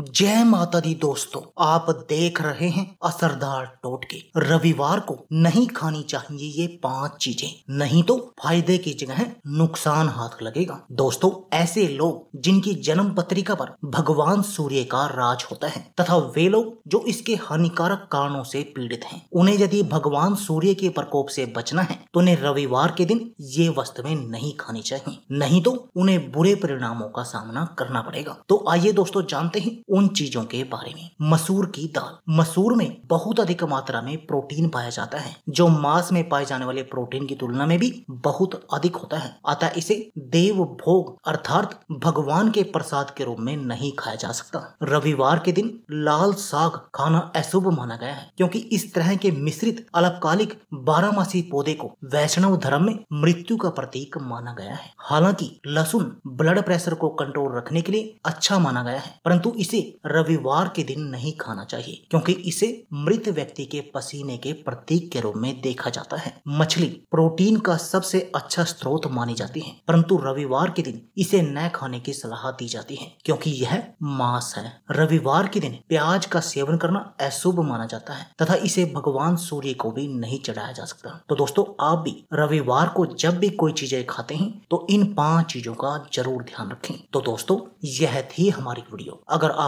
जय माता दी दोस्तों आप देख रहे हैं असरदार टोटके रविवार को नहीं खानी चाहिए ये पांच चीजें नहीं तो फायदे की जगह नुकसान हाथ लगेगा दोस्तों ऐसे लोग जिनकी जन्म पत्रिका पर भगवान सूर्य का राज होता है तथा वे लोग जो इसके हानिकारक कारणों से पीड़ित हैं उन्हें यदि भगवान सूर्य के प्रकोप से बचना है तो उन्हें रविवार के दिन ये वस्तुएं नहीं खानी चाहिए नहीं तो उन्हें बुरे परिणामों का सामना करना पड़ेगा तो आइए दोस्तों जानते हैं उन चीजों के बारे में मसूर की दाल मसूर में बहुत अधिक मात्रा में प्रोटीन पाया जाता है जो मांस में पाए जाने वाले प्रोटीन की तुलना में भी बहुत अधिक होता है अतः इसे देव भोग अर्थात भगवान के प्रसाद के रूप में नहीं खाया जा सकता रविवार के दिन लाल साग खाना अशुभ माना गया है क्योंकि इस तरह के मिश्रित अल्पकालिक बारहमासी पौधे को वैष्णव धर्म में मृत्यु का प्रतीक माना गया है हालांकि लहसुन ब्लड प्रेशर को कंट्रोल रखने के लिए अच्छा माना गया है परंतु इसे इसे रविवार के दिन नहीं खाना चाहिए क्योंकि इसे मृत व्यक्ति के पसीने के प्रतीक के रूप में देखा जाता है मछली प्रोटीन का सबसे अच्छा स्रोत मानी जाती है परंतु रविवार के दिन इसे न खाने की सलाह दी जाती है क्योंकि यह मांस है रविवार के दिन प्याज का सेवन करना अशुभ माना जाता है तथा इसे भगवान सूर्य को भी नहीं चढ़ाया जा सकता तो दोस्तों आप भी रविवार को जब भी कोई चीजें खाते हैं तो इन पांच चीजों का जरूर ध्यान रखें तो दोस्तों यह थी हमारी वीडियो अगर आप